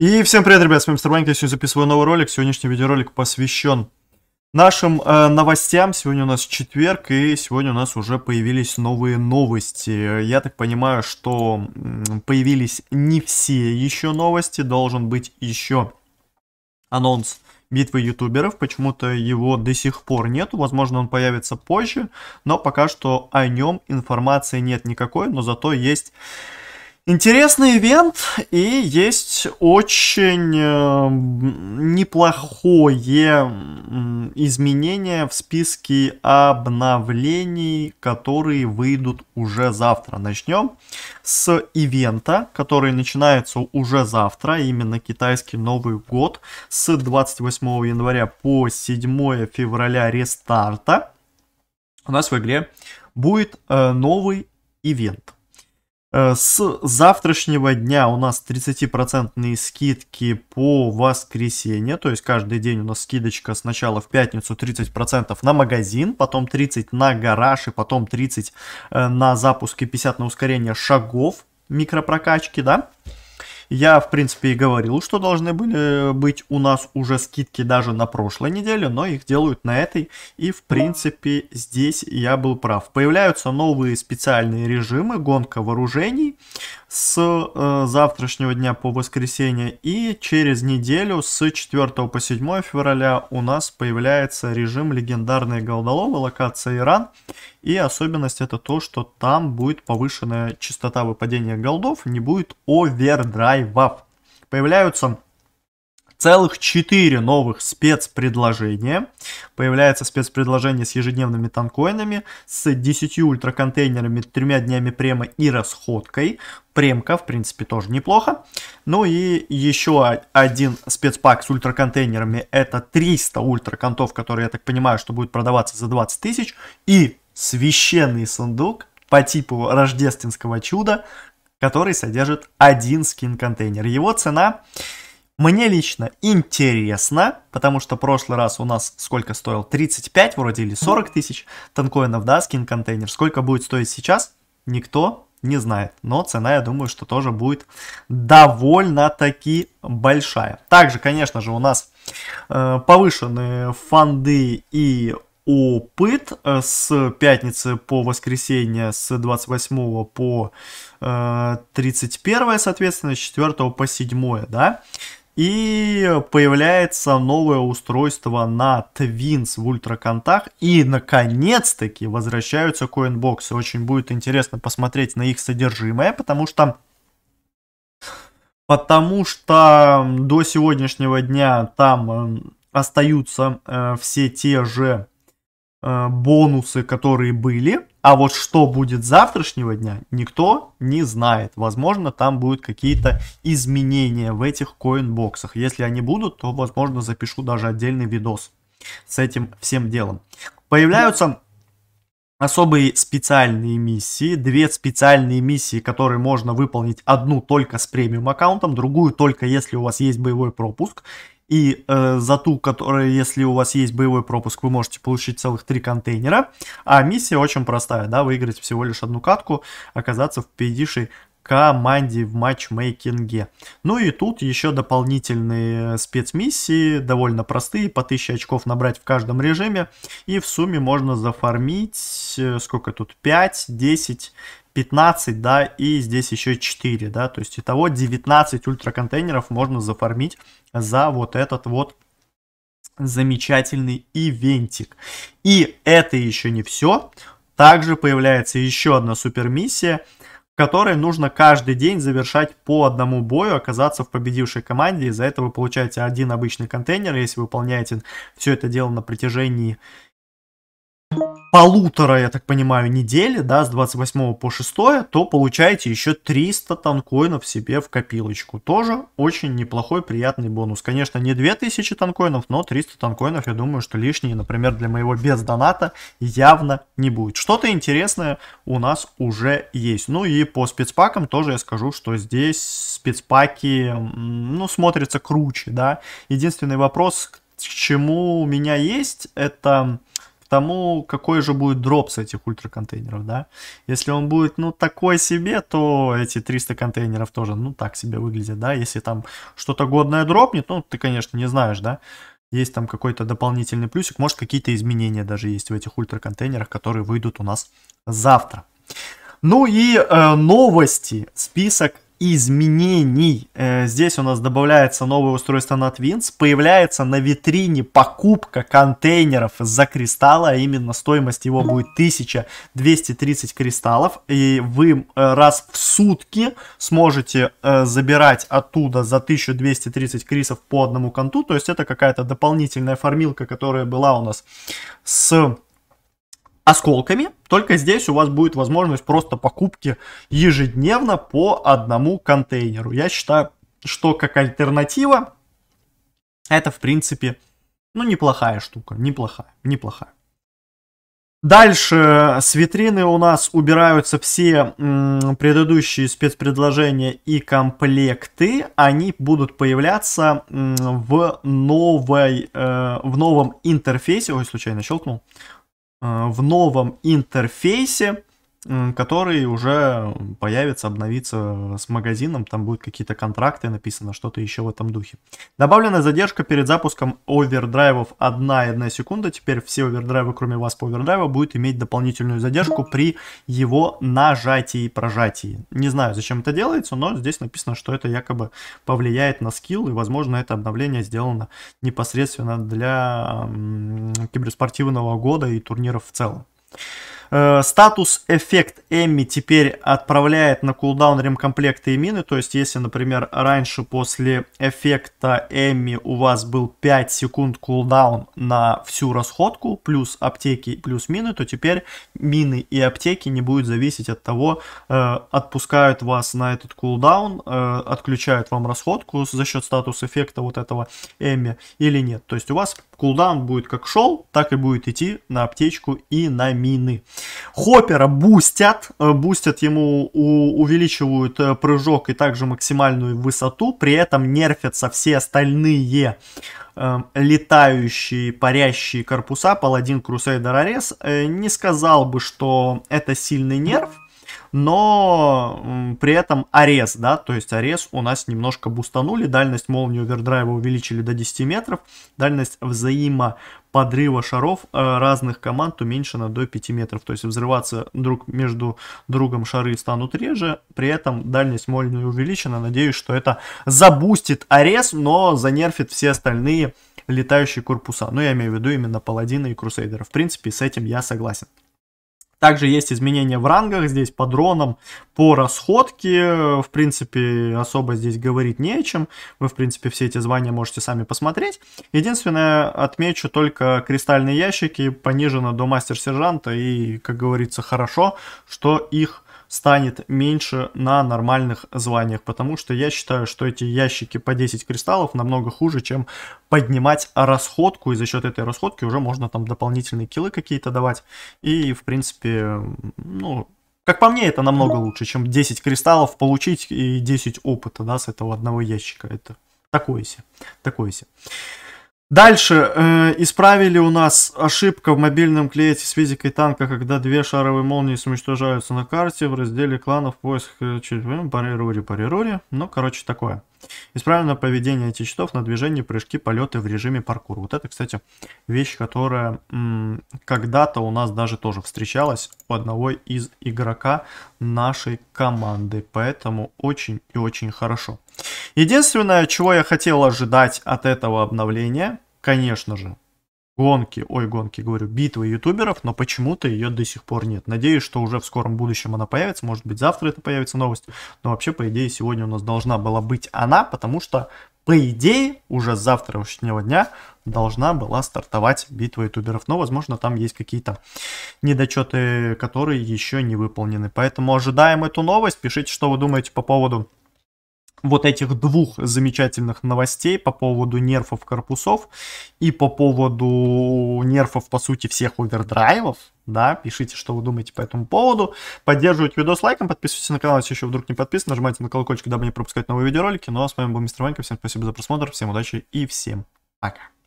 И всем привет, ребят, с вами Мистер Банк, я сегодня записываю новый ролик. Сегодняшний видеоролик посвящен нашим э, новостям. Сегодня у нас четверг, и сегодня у нас уже появились новые новости. Я так понимаю, что появились не все еще новости, должен быть еще анонс битвы ютуберов. Почему-то его до сих пор нету. Возможно, он появится позже, но пока что о нем информации нет никакой, но зато есть Интересный ивент, и есть очень э, неплохое изменение в списке обновлений, которые выйдут уже завтра. Начнем с ивента, который начинается уже завтра, именно китайский Новый год, с 28 января по 7 февраля рестарта. У нас в игре будет э, новый ивент Э, с завтрашнего дня у нас 30% скидки по воскресенье, то есть каждый день у нас скидочка сначала в пятницу 30% на магазин, потом 30% на гараж и потом 30% э, на запуск и 50% на ускорение шагов микропрокачки, да? Я, в принципе, и говорил, что должны были э, быть у нас уже скидки даже на прошлой неделе, но их делают на этой. И, в принципе, здесь я был прав. Появляются новые специальные режимы, гонка вооружений с э, завтрашнего дня по воскресенье. И через неделю с 4 по 7 февраля у нас появляется режим легендарные голодоловы, локация Иран. И особенность это то, что там будет повышенная частота выпадения голдов, не будет овердрайва Live. Появляются целых четыре новых спецпредложения. Появляется спецпредложение с ежедневными танкоинами, с 10 ультраконтейнерами, тремя днями према и расходкой. Премка, в принципе, тоже неплохо. Ну и еще один спецпак с ультраконтейнерами. Это 300 ультраконтов, которые, я так понимаю, что будет продаваться за 20 тысяч. И священный сундук по типу рождественского чуда который содержит один скин-контейнер. Его цена мне лично интересна, потому что прошлый раз у нас сколько стоил? 35 вроде или 40 тысяч танкоинов, да, скин-контейнер. Сколько будет стоить сейчас, никто не знает. Но цена, я думаю, что тоже будет довольно-таки большая. Также, конечно же, у нас э, повышенные фонды и опыт э, с пятницы по воскресенье, с 28 по 31, соответственно, с 4 по 7, да. И появляется новое устройство на Twins в ультраконтах. И, наконец-таки, возвращаются коинбоксы. Очень будет интересно посмотреть на их содержимое, потому что потому что до сегодняшнего дня там э, остаются э, все те же Э, бонусы, которые были. А вот что будет завтрашнего дня, никто не знает. Возможно, там будут какие-то изменения в этих коинбоксах. Если они будут, то, возможно, запишу даже отдельный видос с этим всем делом. Появляются особые специальные миссии, две специальные миссии, которые можно выполнить одну только с премиум аккаунтом, другую только если у вас есть боевой пропуск. И э, за ту, которая, если у вас есть боевой пропуск, вы можете получить целых три контейнера. А миссия очень простая, да, выиграть всего лишь одну катку, оказаться в победившей команде в матчмейкинге. Ну и тут еще дополнительные э, спецмиссии, довольно простые, по 1000 очков набрать в каждом режиме. И в сумме можно зафармить, э, сколько тут, 5, 10 15, да, и здесь еще 4, да, то есть итого 19 ультраконтейнеров можно зафармить за вот этот вот замечательный ивентик. И это еще не все. Также появляется еще одна супер миссия, в которой нужно каждый день завершать по одному бою, оказаться в победившей команде. Из-за этого вы получаете один обычный контейнер, если выполняете все это дело на протяжении полутора, я так понимаю, недели, да, с 28 по 6, то получаете еще 300 танкоинов себе в копилочку. Тоже очень неплохой, приятный бонус. Конечно, не 2000 танкоинов, но 300 танкоинов, я думаю, что лишние, например, для моего без доната явно не будет. Что-то интересное у нас уже есть. Ну и по спецпакам тоже я скажу, что здесь спецпаки, ну, смотрятся круче, да. Единственный вопрос, к чему у меня есть, это тому, какой же будет дроп с этих ультраконтейнеров, да. Если он будет, ну, такой себе, то эти 300 контейнеров тоже, ну, так себе выглядят, да. Если там что-то годное дропнет, ну, ты, конечно, не знаешь, да. Есть там какой-то дополнительный плюсик, может, какие-то изменения даже есть в этих ультраконтейнерах, которые выйдут у нас завтра. Ну и э, новости, список изменений. Э, здесь у нас добавляется новое устройство на Twins. Появляется на витрине покупка контейнеров из-за кристалла, а именно стоимость его будет 1230 кристаллов. И вы э, раз в сутки сможете э, забирать оттуда за 1230 крисов по одному конту. То есть это какая-то дополнительная формилка, которая была у нас с осколками, только здесь у вас будет возможность просто покупки ежедневно по одному контейнеру. Я считаю, что как альтернатива это, в принципе, ну, неплохая штука, неплохая, неплохая. Дальше с витрины у нас убираются все предыдущие спецпредложения и комплекты. Они будут появляться в, новой, э, в новом интерфейсе. Ой, случайно щелкнул. Э, в новом интерфейсе который уже появится, обновится с магазином, там будут какие-то контракты, написано что-то еще в этом духе. Добавлена задержка перед запуском овердрайвов 1,1 секунда, теперь все овердрайвы, кроме вас по овердрайву, будет иметь дополнительную задержку при его нажатии и прожатии. Не знаю, зачем это делается, но здесь написано, что это якобы повлияет на скилл, и, возможно, это обновление сделано непосредственно для киберспортивного года и турниров в целом. Э, статус эффект Эмми теперь отправляет на кулдаун ремкомплекты и мины. То есть, если, например, раньше после эффекта Эмми у вас был 5 секунд кулдаун на всю расходку, плюс аптеки, плюс мины, то теперь мины и аптеки не будут зависеть от того, э, отпускают вас на этот кулдаун, э, отключают вам расходку за счет статус эффекта вот этого Эмми или нет. То есть, у вас Кулдаун будет как шел, так и будет идти на аптечку и на мины. Хоппера бустят, э, бустят ему, у, увеличивают э, прыжок и также максимальную высоту, при этом нерфятся все остальные э, летающие, парящие корпуса. Паладин Крусейдер Арес э, не сказал бы, что это сильный нерв но при этом арес, да, то есть арес у нас немножко бустанули, дальность молнии овердрайва увеличили до 10 метров, дальность взаима подрыва шаров э, разных команд уменьшена до 5 метров. То есть взрываться друг между другом шары станут реже, при этом дальность молнии увеличена. Надеюсь, что это забустит арес, но занерфит все остальные летающие корпуса. Ну, я имею в виду именно паладина и крусейдера. В принципе, с этим я согласен. Также есть изменения в рангах здесь по дронам, по расходке. В принципе, особо здесь говорить не о чем. Вы, в принципе, все эти звания можете сами посмотреть. Единственное, отмечу только кристальные ящики понижено до мастер-сержанта. И, как говорится, хорошо, что их станет меньше на нормальных званиях, потому что я считаю, что эти ящики по 10 кристаллов намного хуже, чем поднимать расходку, и за счет этой расходки уже можно там дополнительные килы какие-то давать, и в принципе, ну, как по мне, это намного ну, лучше, чем 10 кристаллов получить и 10 опыта, да, с этого одного ящика, это такое себе, такое себе. Дальше э, исправили у нас ошибка в мобильном клиенте с физикой танка, когда две шаровые молнии уничтожаются на карте в разделе кланов поиск э, ну, парирури, парирури. Ну, короче, такое. Исправлено поведение этих щитов на движении, прыжки, полеты в режиме паркур. Вот это, кстати, вещь, которая когда-то у нас даже тоже встречалась у одного из игрока нашей команды. Поэтому очень и очень хорошо. Единственное, чего я хотел ожидать от этого обновления, конечно же, гонки, ой, гонки, говорю, битвы ютуберов, но почему-то ее до сих пор нет. Надеюсь, что уже в скором будущем она появится, может быть, завтра это появится новость, но вообще, по идее, сегодня у нас должна была быть она, потому что, по идее, уже с завтрашнего дня должна была стартовать битва ютуберов, но, возможно, там есть какие-то недочеты, которые еще не выполнены. Поэтому ожидаем эту новость, пишите, что вы думаете по поводу вот этих двух замечательных новостей по поводу нерфов корпусов и по поводу нерфов, по сути, всех овердрайвов, да, пишите, что вы думаете по этому поводу, поддерживайте видос лайком, подписывайтесь на канал, если еще вдруг не подписан, нажимайте на колокольчик, дабы не пропускать новые видеоролики, ну а с вами был Мистер Ванька, всем спасибо за просмотр, всем удачи и всем пока.